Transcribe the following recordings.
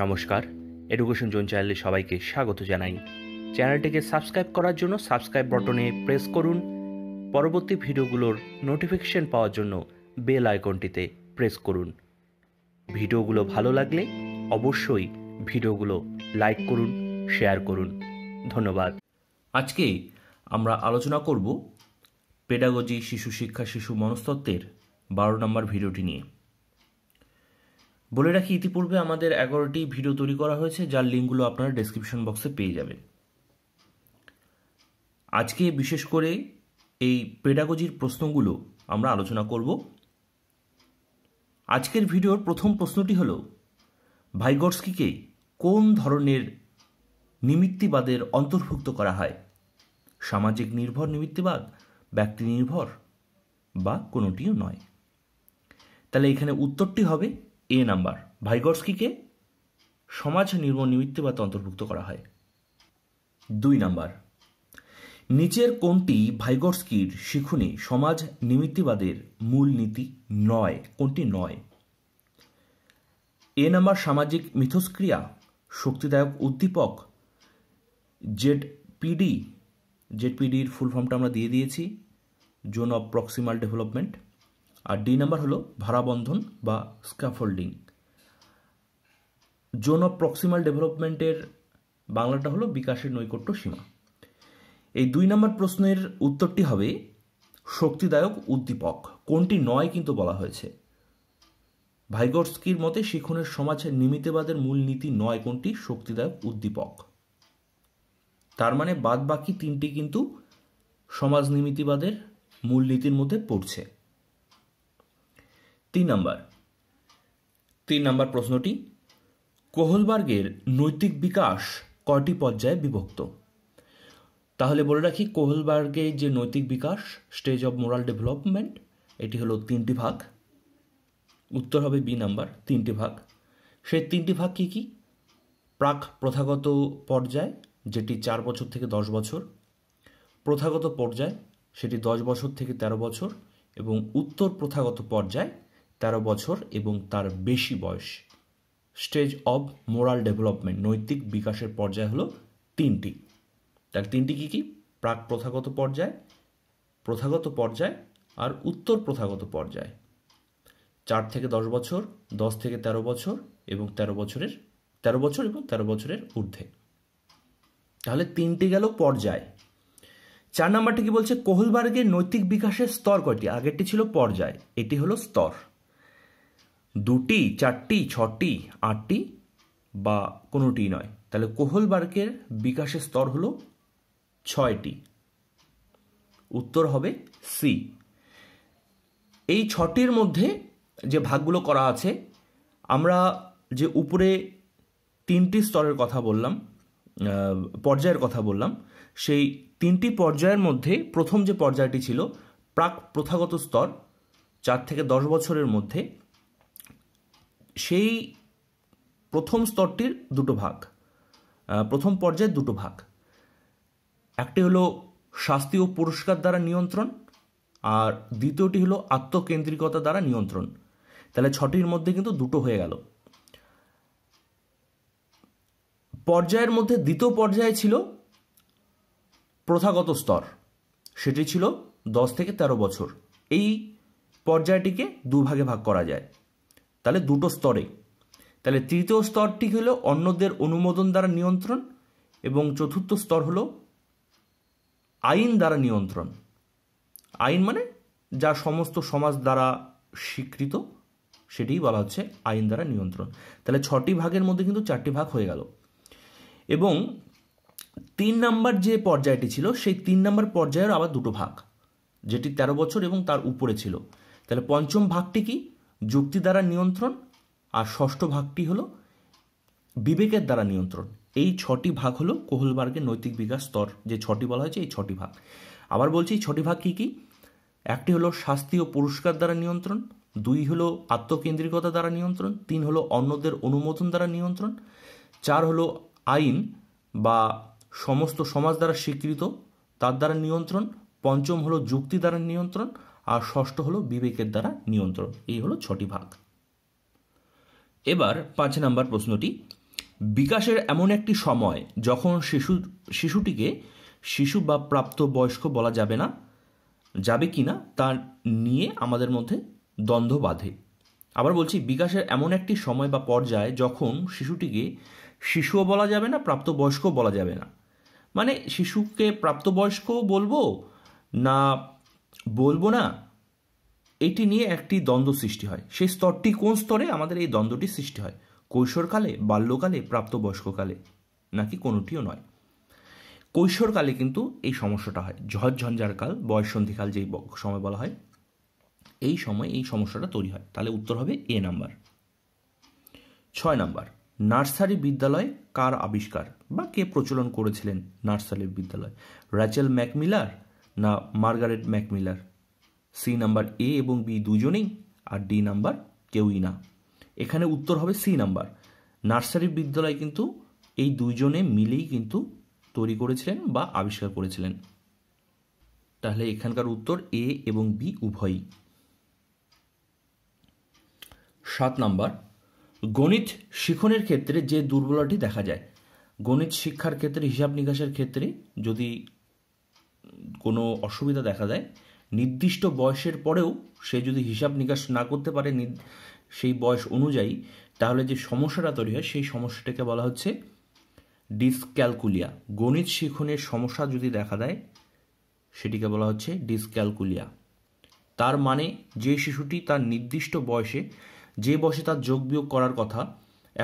নমস্কার education zone চ্যানেলে সবাইকে স্বাগত জানাই চ্যানেলটিকে সাবস্ক্রাইব করার জন্য সাবস্ক্রাইব বটনে প্রেস করুন পরবর্তী ভিডিওগুলোর নোটিফিকেশন পাওয়ার জন্য বেল আইকনটিতে প্রেস করুন ভিডিওগুলো ভালো লাগলে অবশ্যই ভিডিওগুলো লাইক করুন শেয়ার করুন ধন্যবাদ আজকে আমরা আলোচনা করব পেডাগজি শিশু শিক্ষা শিশু মনস্তত্ত্বের বারো নম্বর ভিডিওটি নিয়ে বলে রাখি ইতিপূর্বে আমাদের এগারোটি ভিডিও তৈরি করা হয়েছে যার লিঙ্কগুলো আপনারা ডেসক্রিপশন বক্সে পেয়ে যাবেন আজকে বিশেষ করে এই পেডাগজির প্রশ্নগুলো আমরা আলোচনা করব আজকের ভিডিওর প্রথম প্রশ্নটি হল ভাইগর্সকিকে কোন ধরনের নিমিত্তিবাদের অন্তর্ভুক্ত করা হয় সামাজিক নির্ভর নিমিত্তিবাদ ব্যক্তি নির্ভর বা কোনোটিও নয় তাহলে এখানে উত্তরটি হবে এ নাম্বার ভাইগর্সকিকে সমাজ নির্মল নিমিত্তবাদ অন্তর্ভুক্ত করা হয় দুই নাম্বার নিচের কোনটি ভাইগর্সকির শিখুনি সমাজ নিমিত্তিবাদের মূল নীতি নয় কোনটি নয় এ নাম্বার সামাজিক মিথস্ক্রিয়া শক্তিদায়ক উদ্দীপক জেড পিডি জেড পিডির ফুল ফর্মটা আমরা দিয়ে দিয়েছি জোন অফ প্রক্সিমাল ডেভেলপমেন্ট আর ডি নাম্বার হলো বন্ধন বা স্ক্যাফোল্ডিং জোন অফ প্রক্সিমাল ডেভেলপমেন্টের বাংলাটা হলো বিকাশের নৈকট্য সীমা এই দুই নম্বর প্রশ্নের উত্তরটি হবে শক্তিদায়ক উদ্দীপক কোনটি নয় কিন্তু বলা হয়েছে ভাইগর্সকির মতে শিখনের সমাজের নিমিতেবাদের মূল নীতি নয় কোনটি শক্তিদায়ক উদ্দীপক তার মানে বাদ বাকি তিনটি কিন্তু সমাজ নিমিতিবাদের মূল নীতির মধ্যে পড়ছে তিন নম্বর তিন নাম্বার প্রশ্নটি কোহলবার্গের নৈতিক বিকাশ কয়টি পর্যায়ে বিভক্ত তাহলে বলে রাখি কোহলবার্গে যে নৈতিক বিকাশ স্টেজ অব মোরাল ডেভেলপমেন্ট এটি হলো তিনটি ভাগ উত্তর হবে বি নাম্বার তিনটি ভাগ সেই তিনটি ভাগ কী কী প্রাক প্রথাগত পর্যায় যেটি চার বছর থেকে দশ বছর প্রথাগত পর্যায় সেটি দশ বছর থেকে ১৩ বছর এবং উত্তর প্রথাগত পর্যায় তেরো বছর এবং তার বেশি বয়স স্টেজ অব মোরাল ডেভেলপমেন্ট নৈতিক বিকাশের পর্যায় হলো তিনটি তার তিনটি কী কী প্রাক প্রথাগত পর্যায় প্রথাগত পর্যায় আর উত্তর প্রথাগত পর্যায় চার থেকে দশ বছর দশ থেকে তেরো বছর এবং তেরো বছরের তেরো বছর এবং তেরো বছরের ঊর্ধ্বে তাহলে তিনটি গেল পর্যায় চার নাম্বারটি কি বলছে কোহলবার্গের নৈতিক বিকাশের স্তর কয়টি আগেরটি ছিল পর্যায় এটি হলো স্তর দুটি চারটি ছটি আটটি বা কোনোটি নয় তাহলে কোহলবার্গের বিকাশের স্তর হলো ছয়টি উত্তর হবে সি এই ছটির মধ্যে যে ভাগগুলো করা আছে আমরা যে উপরে তিনটি স্তরের কথা বললাম পর্যায়ের কথা বললাম সেই তিনটি পর্যায়ের মধ্যে প্রথম যে পর্যায়টি ছিল প্রাক প্রথাগত স্তর চার থেকে দশ বছরের মধ্যে সেই প্রথম স্তরটির দুটো ভাগ প্রথম পর্যায়ের দুটো ভাগ একটি হলো শাস্তি ও পুরস্কার দ্বারা নিয়ন্ত্রণ আর দ্বিতীয়টি হলো আত্মকেন্দ্রিকতা দ্বারা নিয়ন্ত্রণ তাহলে ছটির মধ্যে কিন্তু দুটো হয়ে গেল পর্যায়ের মধ্যে দ্বিতীয় পর্যায়ে ছিল প্রথাগত স্তর সেটি ছিল দশ থেকে ১৩ বছর এই পর্যায়টিকে দুভাগে ভাগ করা যায় তাহলে দুটো স্তরে তাহলে তৃতীয় স্তরটি হলো অন্যদের অনুমোদন দ্বারা নিয়ন্ত্রণ এবং চতুর্থ স্তর হল আইন দ্বারা নিয়ন্ত্রণ আইন মানে যা সমস্ত সমাজ দ্বারা স্বীকৃত সেটি বলা হচ্ছে আইন দ্বারা নিয়ন্ত্রণ তাহলে ছটি ভাগের মধ্যে কিন্তু চারটি ভাগ হয়ে গেল এবং তিন নাম্বার যে পর্যায়টি ছিল সেই তিন নাম্বার পর্যায়ের আবার দুটো ভাগ যেটি ১৩ বছর এবং তার উপরে ছিল তাহলে পঞ্চম ভাগটি কি যুক্তি দ্বারা নিয়ন্ত্রণ আর ষষ্ঠ ভাগটি হলো বিবেকের দ্বারা নিয়ন্ত্রণ এই ছটি ভাগ হলো কোহলবার্গের নৈতিক বিকাশ স্তর যে ছটি বলা হয়েছে এই ছটি ভাগ আবার বলছি ছটি ভাগ কী কী একটি হলো শাস্তি ও পুরস্কার দ্বারা নিয়ন্ত্রণ দুই হলো আত্মকেন্দ্রিকতা দ্বারা নিয়ন্ত্রণ তিন হলো অন্যদের অনুমোদন দ্বারা নিয়ন্ত্রণ চার হলো আইন বা সমস্ত সমাজ দ্বারা স্বীকৃত তার দ্বারা নিয়ন্ত্রণ পঞ্চম হলো যুক্তি দ্বারা নিয়ন্ত্রণ আর ষষ্ঠ হলো বিবেকের দ্বারা নিয়ন্ত্রণ এই হলো ছটি ভাগ এবার পাঁচ নাম্বার প্রশ্নটি বিকাশের এমন একটি সময় যখন শিশু শিশুটিকে শিশু বা প্রাপ্ত বয়স্ক বলা যাবে না যাবে কি না তা নিয়ে আমাদের মধ্যে দ্বন্দ্ব বাঁধে আবার বলছি বিকাশের এমন একটি সময় বা পর্যায় যখন শিশুটিকে শিশুও বলা যাবে না বয়স্কও বলা যাবে না মানে শিশুকে প্রাপ্তবয়স্কও বলবো না বলবো না এটি নিয়ে একটি দ্বন্দ্ব সৃষ্টি হয় সেই স্তরটি কোন স্তরে আমাদের এই দ্বন্দ্বটি সৃষ্টি হয় কৈশোরকালে বাল্যকালে প্রাপ্তবয়স্ককালে নাকি কোনোটিও নয় কৈশোরকালে কিন্তু এই সমস্যাটা হয় ঝড়ঝঞ্ঝার কাল বয়সন্ধিকাল যেই সময় বলা হয় এই সময় এই সমস্যাটা তৈরি হয় তাহলে উত্তর হবে এ নাম্বার ছয় নাম্বার নার্সারি বিদ্যালয় কার আবিষ্কার বা কে প্রচলন করেছিলেন নার্সারি বিদ্যালয় র্যাচেল ম্যাকমিলার না Margaret McMillan C number A এবং বি দুজনেই আর ডি নাম্বার কেউই না এখানে উত্তর হবে সি নাম্বার নার্সারি বিদ্যালয় কিন্তু এই দুইজনে মিলেই কিন্তু তৈরি করেছিলেন বা আবিষ্কার করেছিলেন তাহলে এখানকার উত্তর এ এবং বি উভয়ই সাত নাম্বার গণিত শিখনের ক্ষেত্রে যে দুর্বলতাটি দেখা যায় গণিত শিক্ষার ক্ষেত্রে হিসাব নিকাশের ক্ষেত্রে যদি কোনো অসুবিধা দেখা দেয় নির্দিষ্ট বয়সের পরেও সে যদি হিসাব নিকাশ না করতে পারে সেই বয়স অনুযায়ী তাহলে যে সমস্যাটা তৈরি হয় সেই সমস্যাটাকে বলা হচ্ছে ডিসক্যালকুলিয়া গণিত শিখনের সমস্যা যদি দেখা দেয় সেটিকে বলা হচ্ছে ডিসক্যালকুলিয়া তার মানে যে শিশুটি তার নির্দিষ্ট বয়সে যে বয়সে তার যোগ বিয়োগ করার কথা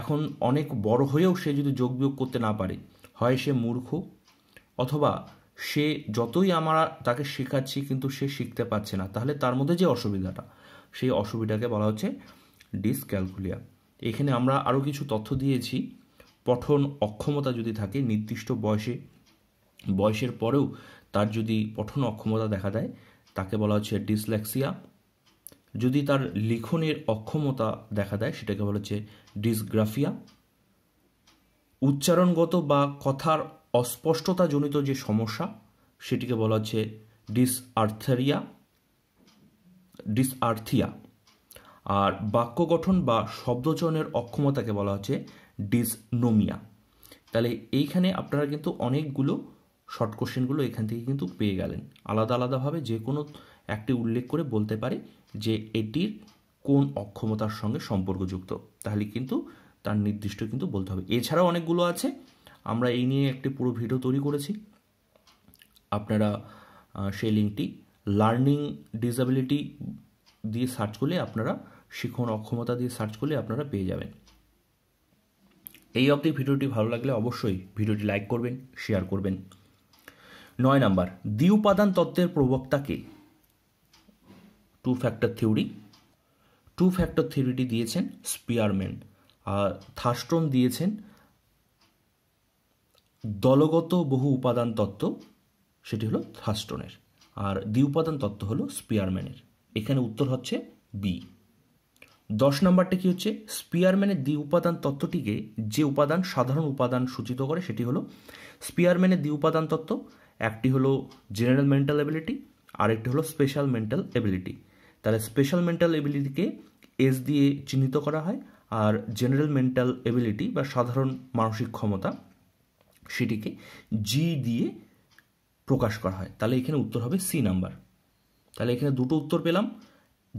এখন অনেক বড় হয়েও সে যদি যোগ বিয়োগ করতে না পারে হয় সে মূর্খ অথবা সে যতই আমরা তাকে শেখাচ্ছি কিন্তু সে শিখতে পারছে না তাহলে তার মধ্যে যে অসুবিধাটা সেই অসুবিধাকে বলা হচ্ছে ডিসক্যালকুলিয়া এখানে আমরা আরও কিছু তথ্য দিয়েছি পঠন অক্ষমতা যদি থাকে নির্দিষ্ট বয়সে বয়সের পরেও তার যদি পঠন অক্ষমতা দেখা দেয় তাকে বলা হচ্ছে ডিসলেক্সিয়া যদি তার লিখনের অক্ষমতা দেখা দেয় সেটাকে বলা হচ্ছে ডিসগ্রাফিয়া উচ্চারণগত বা কথার অস্পষ্টতাজনিত যে সমস্যা সেটিকে বলা হচ্ছে ডিসআর্থারিয়া ডিসআর্থিয়া আর বাক্য গঠন বা শব্দচয়নের অক্ষমতাকে বলা হচ্ছে ডিসনোমিয়া তাহলে এইখানে আপনারা কিন্তু অনেকগুলো শর্ট কোশ্চেনগুলো এখান থেকে কিন্তু পেয়ে গেলেন আলাদা আলাদাভাবে যে কোনো একটি উল্লেখ করে বলতে পারে যে এটির কোন অক্ষমতার সঙ্গে সম্পর্কযুক্ত তাহলে কিন্তু তার নির্দিষ্ট কিন্তু বলতে হবে এছাড়াও অনেকগুলো আছে আমরা এই নিয়ে একটি পুরো ভিডিও তৈরি করেছি আপনারা সেই লিঙ্কটি লার্নিং ডিসাবিলিটি দিয়ে সার্চ করলে আপনারা শিখন অক্ষমতা দিয়ে সার্চ করলে আপনারা পেয়ে যাবেন এই অবধি ভিডিওটি ভালো লাগলে অবশ্যই ভিডিওটি লাইক করবেন শেয়ার করবেন নয় নাম্বার দ্বি উপাদান তত্ত্বের প্রবক্তাকে two factor theory two factor থিওরিটি দিয়েছেন স্পিয়ারম্যান আর থাস্ট্রম দিয়েছেন দলগত বহু উপাদান তত্ত্ব সেটি হলো থ্রাস্টনের আর দ্বি উপাদান তত্ত্ব হলো স্পিয়ারম্যানের এখানে উত্তর হচ্ছে বি দশ নম্বরটা কি হচ্ছে স্পিয়ারম্যানের দ্বি উপাদান তত্ত্বটিকে যে উপাদান সাধারণ উপাদান সূচিত করে সেটি হলো স্পিয়ারম্যানের দ্বি উপাদান তত্ত্ব একটি হলো জেনারেল মেন্টাল এবিলিটি আরেকটি হলো স্পেশাল মেন্টাল এবিলিটি তাহলে স্পেশাল মেন্টাল এবিলিটিকে এস দিয়ে চিহ্নিত করা হয় আর জেনারেল মেন্টাল এবিলিটি বা সাধারণ মানসিক ক্ষমতা সেটিকে জি দিয়ে প্রকাশ করা হয় তাহলে এখানে উত্তর হবে সি নাম্বার তাহলে এখানে দুটো উত্তর পেলাম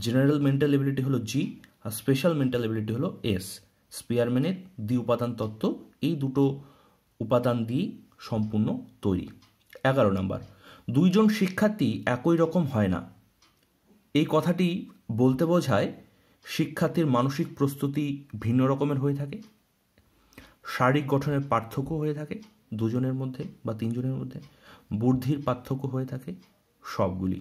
জেনারেল মেন্টাল এবিলিটি হলো জি আর স্পেশাল মেন্টাল এবিলিটি হলো এস স্পিয়ারম্যানের দ্বি উপাদান তত্ত্ব এই দুটো উপাদান দিয়ে সম্পূর্ণ তৈরি এগারো নাম্বার দুইজন শিক্ষার্থী একই রকম হয় না এই কথাটি বলতে বোঝায় শিক্ষার্থীর মানসিক প্রস্তুতি ভিন্ন রকমের হয়ে থাকে শারীরিক গঠনের পার্থক্য হয়ে থাকে দুজনের মধ্যে বা তিনজনের মধ্যে বুদ্ধির পার্থক্য হয়ে থাকে সবগুলি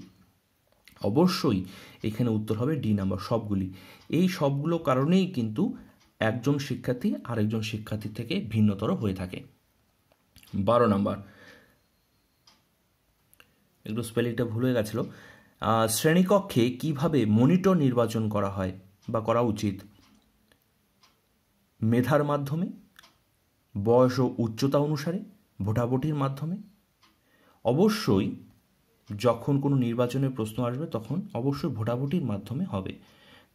অবশ্যই এখানে উত্তর হবে ডি নাম্বার সবগুলি এই সবগুলো কারণেই কিন্তু একজন শিক্ষার্থী আরেকজন শিক্ষার্থী থেকে ভিন্নতর হয়ে থাকে বারো নাম্বার একটু স্পেলিংটা ভুল হয়ে গেছিল শ্রেণীকক্ষে কিভাবে মনিটর নির্বাচন করা হয় বা করা উচিত মেধার মাধ্যমে বয়স ও উচ্চতা অনুসারে ভোটাভুটির মাধ্যমে অবশ্যই যখন কোনো নির্বাচনের প্রশ্ন আসবে তখন অবশ্যই ভোটাভুটির মাধ্যমে হবে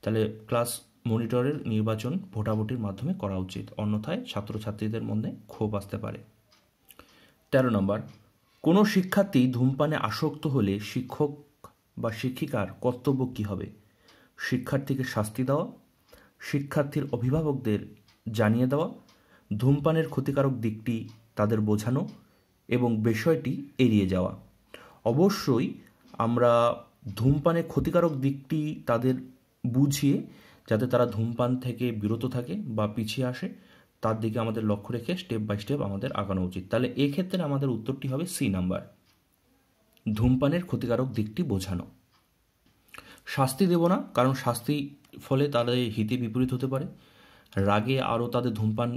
তাহলে ক্লাস মনিটরের নির্বাচন ভোটাভুটির মাধ্যমে করা উচিত অন্যথায় ছাত্রছাত্রীদের মধ্যে ক্ষোভ আসতে পারে তেরো নম্বর কোনো শিক্ষার্থী ধূমপানে আসক্ত হলে শিক্ষক বা শিক্ষিকার কর্তব্য কী হবে শিক্ষার্থীকে শাস্তি দেওয়া শিক্ষার্থীর অভিভাবকদের জানিয়ে দেওয়া ধূমপানের ক্ষতিকারক দিকটি তাদের বোঝানো এবং বিষয়টি এড়িয়ে যাওয়া অবশ্যই আমরা ধূমপানের ক্ষতিকারক দিকটি তাদের বুঝিয়ে যাতে তারা ধূমপান থেকে বিরত থাকে বা পিছিয়ে আসে তার দিকে আমাদের লক্ষ্য রেখে স্টেপ বাই স্টেপ আমাদের আগানো উচিত তাহলে এক্ষেত্রে আমাদের উত্তরটি হবে সি নাম্বার ধূমপানের ক্ষতিকারক দিকটি বোঝানো শাস্তি দেব না কারণ শাস্তি ফলে তাদের হিতে বিপরীত হতে পারে রাগে আরও তাদের ধূমপান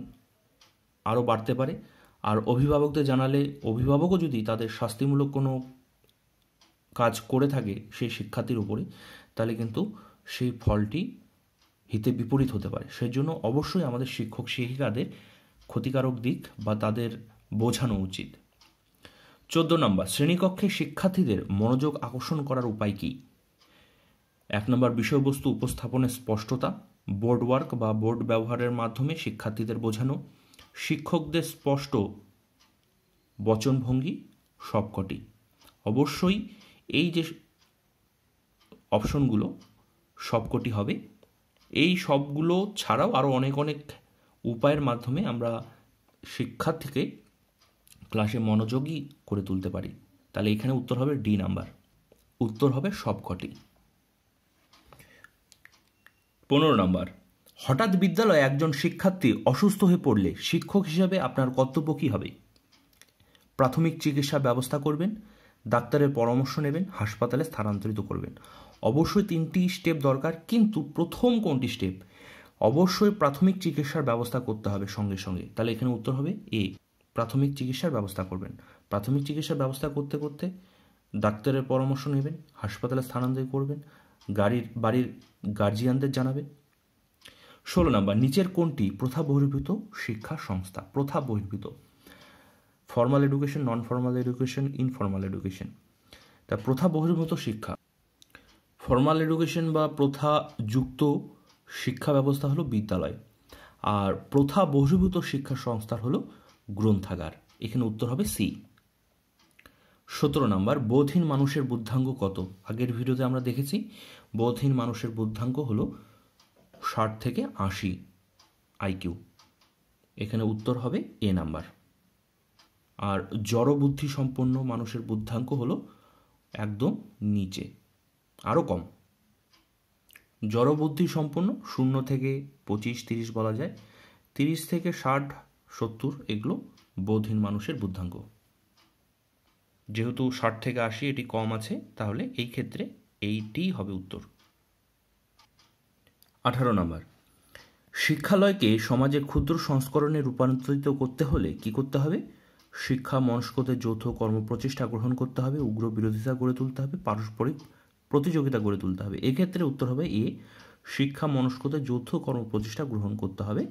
আরও বাড়তে পারে আর অভিভাবকদের জানালে অভিভাবকও যদি তাদের শাস্তিমূলক কোনো কাজ করে থাকে সেই শিক্ষার্থীর উপরে তাহলে কিন্তু সেই ফলটি হিতে বিপরীত হতে পারে সেই জন্য অবশ্যই আমাদের শিক্ষক শিক্ষিকাদের ক্ষতিকারক দিক বা তাদের বোঝানো উচিত চোদ্দ নম্বর শ্রেণীকক্ষে শিক্ষার্থীদের মনোযোগ আকর্ষণ করার উপায় কী এক নম্বর বিষয়বস্তু উপস্থাপনের স্পষ্টতা বোর্ড ওয়ার্ক বা বোর্ড ব্যবহারের মাধ্যমে শিক্ষার্থীদের বোঝানো শিক্ষকদের স্পষ্ট বচনভঙ্গি সবকটি অবশ্যই এই যে অপশনগুলো সবকটি হবে এই সবগুলো ছাড়াও আরও অনেক অনেক উপায়ের মাধ্যমে আমরা শিক্ষার্থীকে ক্লাসে মনোযোগী করে তুলতে পারি তাহলে এখানে উত্তর হবে ডি নাম্বার উত্তর হবে সবকটি পনেরো নাম্বার হঠাৎ বিদ্যালয়ে একজন শিক্ষার্থী অসুস্থ হয়ে পড়লে শিক্ষক হিসাবে আপনার কর্তব্য কী হবে প্রাথমিক চিকিৎসা ব্যবস্থা করবেন ডাক্তারের পরামর্শ নেবেন হাসপাতালে স্থানান্তরিত করবেন অবশ্যই তিনটি স্টেপ দরকার কিন্তু প্রথম কোনটি স্টেপ অবশ্যই প্রাথমিক চিকিৎসার ব্যবস্থা করতে হবে সঙ্গে সঙ্গে তাহলে এখানে উত্তর হবে এ প্রাথমিক চিকিৎসার ব্যবস্থা করবেন প্রাথমিক চিকিৎসার ব্যবস্থা করতে করতে ডাক্তারের পরামর্শ নেবেন হাসপাতালে স্থানান্তরিত করবেন গাড়ির বাড়ির গার্জিয়ানদের জানাবে ষোলো নম্বর নিচের কোনটি প্রথা বহির্ভূত শিক্ষা সংস্থা প্রথা বহির্ভূত formal education non formal education informal education তা প্রথা বহির্ভূত শিক্ষা ফর্মাল এডুকেশন বা প্রথা যুক্ত শিক্ষা ব্যবস্থা হলো বিদ্যালয় আর প্রথা বহির্ভূত শিক্ষা সংস্থার হলো গ্রন্থাগার এখানে উত্তর হবে সি সতেরো নম্বর বোধহীন মানুষের বুদ্ধাঙ্গ কত আগের ভিডিওতে আমরা দেখেছি বোধহীন মানুষের বুদ্ধাঙ্গ হলো ষাট থেকে আশি আইকিউ এখানে উত্তর হবে এ নাম্বার আর জড়বুদ্ধি সম্পন্ন মানুষের বুদ্ধাঙ্ক হল একদম নিচে আরও কম জড়বুদ্ধি সম্পন্ন শূন্য থেকে পঁচিশ তিরিশ বলা যায় তিরিশ থেকে ষাট সত্তর এগুলো বোধহীন মানুষের বুদ্ধাঙ্ক যেহেতু ষাট থেকে আশি এটি কম আছে তাহলে এই ক্ষেত্রে এইটি হবে উত্তর আঠারো নম্বর শিক্ষালয়কে সমাজের ক্ষুদ্র সংস্করণে রূপান্তরিত করতে হলে কি করতে হবে শিক্ষা মনস্কদের যৌথ কর্মপ্রচেষ্টা গ্রহণ করতে হবে উগ্র বিরোধিতা গড়ে তুলতে হবে পারস্পরিক প্রতিযোগিতা গড়ে তুলতে হবে এক্ষেত্রে উত্তর হবে এ শিক্ষা মনস্কদের যৌথ কর্মপ্রচেষ্টা গ্রহণ করতে হবে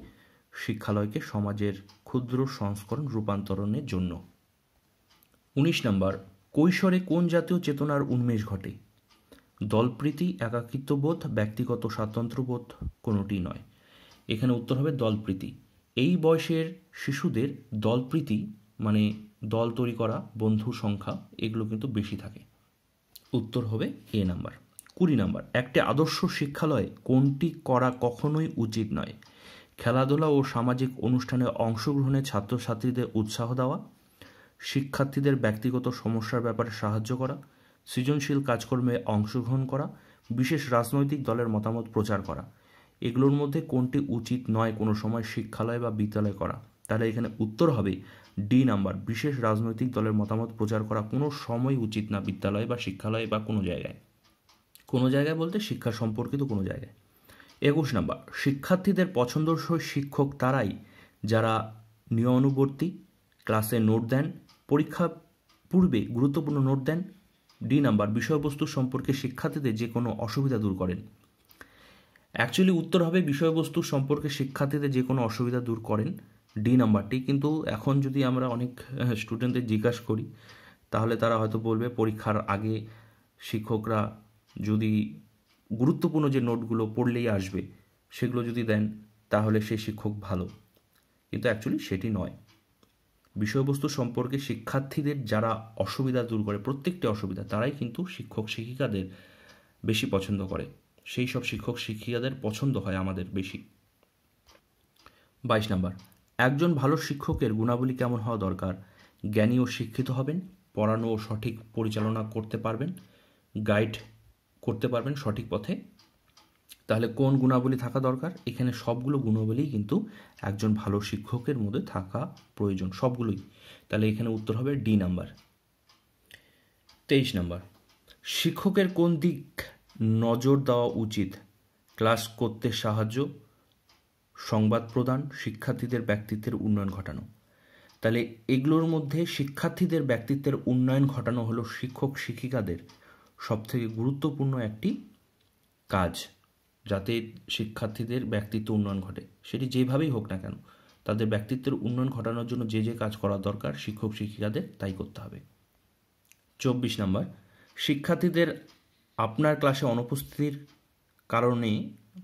শিক্ষালয়কে সমাজের ক্ষুদ্র সংস্করণ রূপান্তরণের জন্য উনিশ নম্বর কৈশোরে কোন জাতীয় চেতনার উন্মেষ ঘটে দলপ্রীতি একাকিত্ববোধ ব্যক্তিগত স্বাতন্ত্র্যবোধ কোনোটি নয় এখানে উত্তর হবে দলপ্রীতি এই বয়সের শিশুদের দলপ্রীতি মানে দল তৈরি করা বন্ধু সংখ্যা এগুলো কিন্তু বেশি থাকে উত্তর হবে এ নাম্বার কুড়ি নাম্বার একটি আদর্শ শিক্ষালয়ে কোনটি করা কখনোই উচিত নয় খেলাধুলা ও সামাজিক অনুষ্ঠানে অংশগ্রহণে ছাত্রছাত্রীদের উৎসাহ দেওয়া শিক্ষার্থীদের ব্যক্তিগত সমস্যার ব্যাপারে সাহায্য করা সৃজনশীল কাজকর্মে অংশগ্রহণ করা বিশেষ রাজনৈতিক দলের মতামত প্রচার করা এগুলোর মধ্যে কোনটি উচিত নয় কোনো সময় শিক্ষালয় বা বিদ্যালয় করা তাহলে এখানে উত্তর হবে ডি নাম্বার বিশেষ রাজনৈতিক দলের মতামত প্রচার করা কোনো সময় উচিত না বিদ্যালয় বা শিক্ষালয় বা কোনো জায়গায় কোনো জায়গায় বলতে শিক্ষা সম্পর্কিত কোনো জায়গায় একুশ নাম্বার শিক্ষার্থীদের পছন্দসই শিক্ষক তারাই যারা নিয়মানুবর্তী ক্লাসে নোট দেন পরীক্ষা পূর্বে গুরুত্বপূর্ণ নোট দেন ডি নাম্বার বিষয়বস্তু সম্পর্কে শিক্ষার্থীদের যে কোনো অসুবিধা দূর করেন অ্যাকচুয়ালি উত্তর হবে বিষয়বস্তু সম্পর্কে শিক্ষার্থীদের যে কোনো অসুবিধা দূর করেন ডি নাম্বারটি কিন্তু এখন যদি আমরা অনেক স্টুডেন্টদের হ্যাঁ, জিজ্ঞাসা করি তাহলে তারা হয়তো বলবে পরীক্ষার আগে শিক্ষকরা যদি গুরুত্বপূর্ণ যে নোটগুলো পড়লেই আসবে সেগুলো যদি দেন তাহলে সেই শিক্ষক ভালো কিন্তু অ্যাকচুয়ালি সেটি নয় বিষয়বস্তু সম্পর্কে শিক্ষার্থীদের যারা অসুবিধা দূর করে প্রত্যেকটি অসুবিধা তারাই কিন্তু শিক্ষক শিক্ষিকাদের বেশি পছন্দ করে সেই সব শিক্ষক শিক্ষিকাদের পছন্দ হয় আমাদের বেশি বাইশ নাম্বার একজন ভালো শিক্ষকের গুণাবলী কেমন হওয়া দরকার জ্ঞানী ও শিক্ষিত হবেন পড়ানো ও সঠিক পরিচালনা করতে পারবেন গাইড করতে পারবেন সঠিক পথে তাহলে কোন গুণাবলী থাকা দরকার এখানে সবগুলো গুণাবলী কিন্তু একজন ভালো শিক্ষকের মধ্যে থাকা প্রয়োজন সবগুলোই তাহলে এখানে উত্তর হবে ডি নাম্বার তেইশ নাম্বার শিক্ষকের কোন দিক নজর দেওয়া উচিত ক্লাস করতে সাহায্য সংবাদ প্রদান শিক্ষার্থীদের ব্যক্তিত্বের উন্নয়ন ঘটানো তাহলে এগুলোর মধ্যে শিক্ষার্থীদের ব্যক্তিত্বের উন্নয়ন ঘটানো হলো শিক্ষক শিক্ষিকাদের সবথেকে গুরুত্বপূর্ণ একটি কাজ যাতে শিক্ষার্থীদের ব্যক্তিত্ব উন্নয়ন ঘটে সেটি যেভাবেই হোক না কেন তাদের ব্যক্তিত্বের উন্নয়ন ঘটানোর জন্য যে যে কাজ করা দরকার শিক্ষক শিক্ষিকাদের তাই করতে হবে চব্বিশ নম্বর শিক্ষার্থীদের আপনার ক্লাসে অনুপস্থিতির কারণে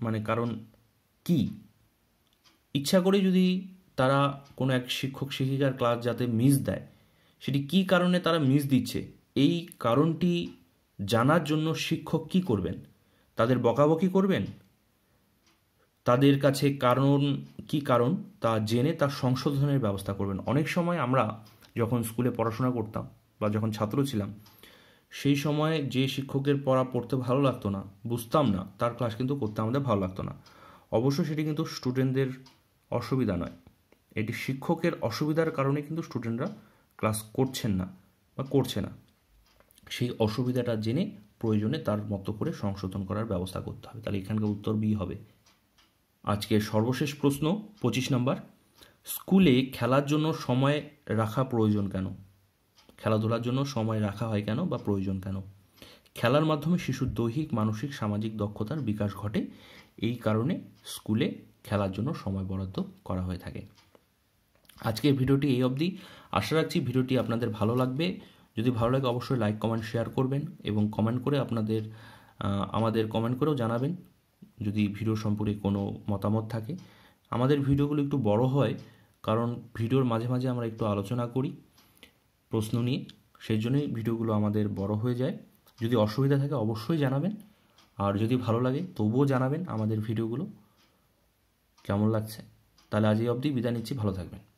মানে কারণ কি ইচ্ছা করে যদি তারা কোনো এক শিক্ষক শিক্ষিকার ক্লাস যাতে মিস দেয় সেটি কি কারণে তারা মিস দিচ্ছে এই কারণটি জানার জন্য শিক্ষক কি করবেন তাদের বকাবকি করবেন তাদের কাছে কারণ কি কারণ তা জেনে তার সংশোধনের ব্যবস্থা করবেন অনেক সময় আমরা যখন স্কুলে পড়াশোনা করতাম বা যখন ছাত্র ছিলাম সেই সময় যে শিক্ষকের পড়া পড়তে ভালো লাগতো না বুঝতাম না তার ক্লাস কিন্তু করতে আমাদের ভালো লাগতো না অবশ্য সেটি কিন্তু স্টুডেন্টদের অসুবিধা নয় এটি শিক্ষকের অসুবিধার কারণে কিন্তু স্টুডেন্টরা ক্লাস করছেন না বা করছে না সেই অসুবিধাটা জেনে প্রয়োজনে তার মতো করে সংশোধন করার ব্যবস্থা করতে হবে তাহলে এখানকার উত্তর বি হবে আজকের সর্বশেষ প্রশ্ন পঁচিশ নম্বর স্কুলে খেলার জন্য সময় রাখা প্রয়োজন কেন খেলাধুলার জন্য সময় রাখা হয় কেন বা প্রয়োজন কেন খেলার মাধ্যমে শিশুর দৈহিক মানসিক সামাজিক দক্ষতার বিকাশ ঘটে এই কারণে স্কুলে খেলার জন্য সময় বরাদ্দ করা হয়ে থাকে আজকের ভিডিওটি এই অবধি আশা রাখছি ভিডিওটি আপনাদের ভালো লাগবে যদি ভালো লাগে অবশ্যই লাইক কমেন্ট শেয়ার করবেন এবং কমেন্ট করে আপনাদের আমাদের কমেন্ট করেও জানাবেন যদি ভিডিও সম্পর্কে কোনো মতামত থাকে আমাদের ভিডিওগুলো একটু বড় হয় কারণ ভিডিওর মাঝে মাঝে আমরা একটু আলোচনা করি প্রশ্ন নিয়ে সেই জন্যই ভিডিওগুলো আমাদের বড় হয়ে যায় যদি অসুবিধা থাকে অবশ্যই জানাবেন আর যদি ভালো লাগে তবুও জানাবেন আমাদের ভিডিওগুলো কেমন লাগছে তাহলে আজ এই অবধি বিদায় নিচ্ছি ভালো থাকবেন